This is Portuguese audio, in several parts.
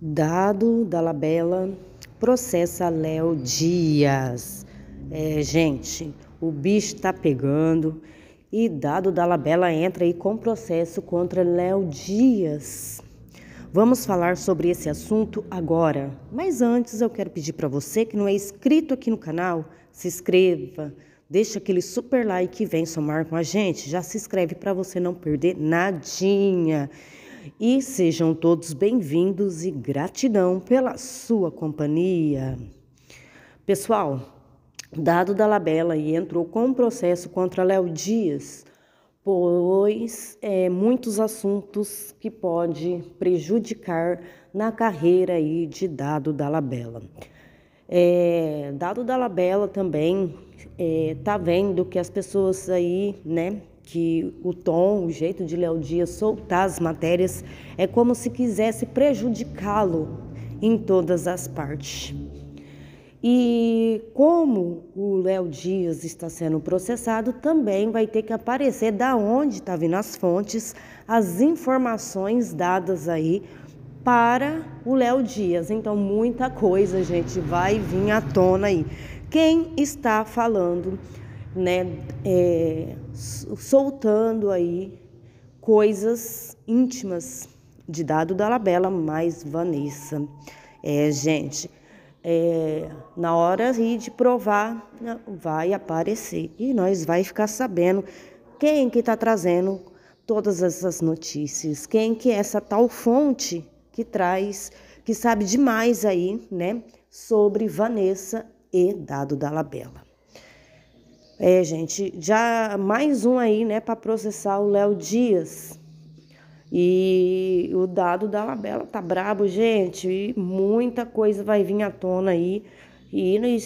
Dado da Labela processa Léo Dias. É, gente, o bicho tá pegando e Dado da Labela entra aí com processo contra Léo Dias. Vamos falar sobre esse assunto agora. Mas antes eu quero pedir para você que não é inscrito aqui no canal, se inscreva, deixa aquele super like e vem somar com a gente. Já se inscreve para você não perder nadinha e sejam todos bem-vindos e gratidão pela sua companhia. Pessoal, dado da Labela e entrou com um processo contra Léo Dias, pois é, muitos assuntos que pode prejudicar na carreira aí de Dado da Labela. É, dado da Labela também é, tá vendo que as pessoas aí, né, que o tom, o jeito de Léo Dias soltar as matérias é como se quisesse prejudicá-lo em todas as partes. E como o Léo Dias está sendo processado, também vai ter que aparecer da onde está vindo as fontes, as informações dadas aí para o Léo Dias. Então, muita coisa, gente, vai vir à tona aí. Quem está falando né, é, soltando aí coisas íntimas de Dado Dalabella mais Vanessa. É, gente, é, na hora de provar, né, vai aparecer e nós vai ficar sabendo quem que está trazendo todas essas notícias, quem que é essa tal fonte que traz, que sabe demais aí, né, sobre Vanessa e Dado Dalabella. É, gente, já mais um aí, né, para processar o Léo Dias. E o dado da Labela tá brabo, gente. E muita coisa vai vir à tona aí. E né,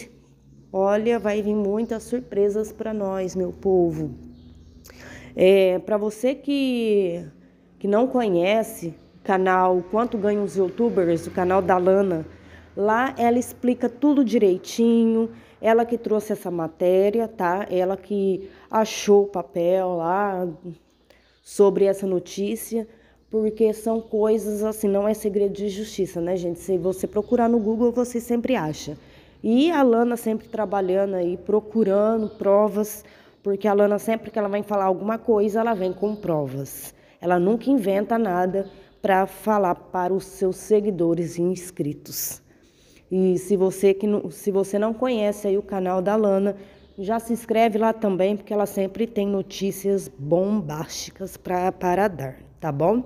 olha, vai vir muitas surpresas para nós, meu povo. É, para você que, que não conhece o canal Quanto Ganham os Youtubers, o canal da Lana, lá ela explica tudo direitinho ela que trouxe essa matéria, tá? Ela que achou o papel lá sobre essa notícia, porque são coisas assim, não é segredo de justiça, né, gente? Se você procurar no Google, você sempre acha. E a Lana sempre trabalhando aí, procurando provas, porque a Lana sempre que ela vem falar alguma coisa, ela vem com provas. Ela nunca inventa nada para falar para os seus seguidores e inscritos. E se você, que não, se você não conhece aí o canal da Lana, já se inscreve lá também, porque ela sempre tem notícias bombásticas pra, para dar, tá bom?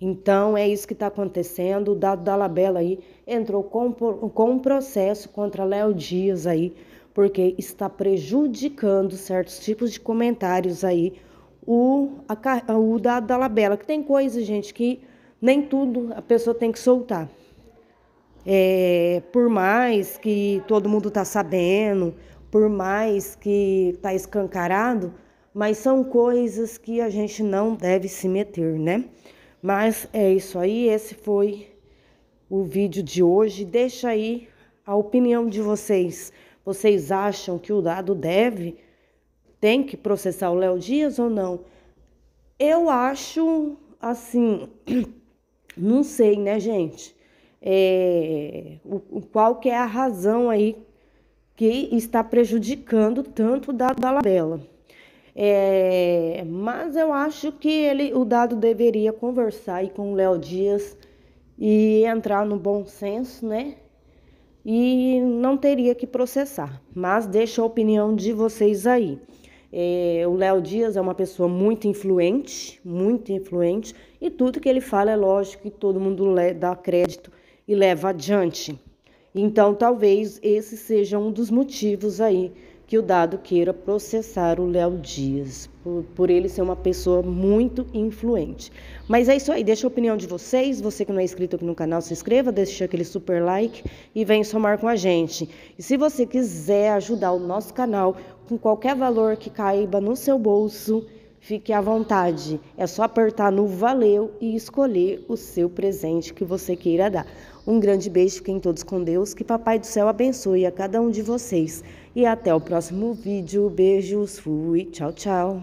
Então é isso que está acontecendo. O dado da Labela aí entrou com, um processo contra Léo Dias aí, porque está prejudicando certos tipos de comentários aí. O, a, o dado da Labela, que tem coisa, gente, que nem tudo a pessoa tem que soltar. É, por mais que todo mundo está sabendo, por mais que está escancarado, mas são coisas que a gente não deve se meter, né? Mas é isso aí, esse foi o vídeo de hoje. Deixa aí a opinião de vocês. Vocês acham que o dado deve, tem que processar o Léo Dias ou não? Eu acho assim, não sei, né, gente? é, o, qual que é a razão aí que está prejudicando tanto o dado da Labela. É, mas eu acho que ele, o dado deveria conversar aí com o Léo Dias e entrar no bom senso, né? E não teria que processar. Mas deixa a opinião de vocês aí. É, o Léo Dias é uma pessoa muito influente, muito influente, e tudo que ele fala é lógico que todo mundo dá crédito e leva adiante. Então, talvez esse seja um dos motivos aí que o dado queira processar o Léo Dias, por, por, ele ser uma pessoa muito influente. Mas é isso aí, deixa a opinião de vocês. Você que não é inscrito aqui no canal, se inscreva, deixa aquele super like e vem somar com a gente. E se você quiser ajudar o nosso canal com qualquer valor que caiba no seu bolso, fique à vontade. É só apertar no valeu e escolher o seu presente que você queira dar. Um grande beijo, fiquem todos com Deus, que Papai do Céu abençoe a cada um de vocês. E até o próximo vídeo. Beijos, fui, tchau, tchau.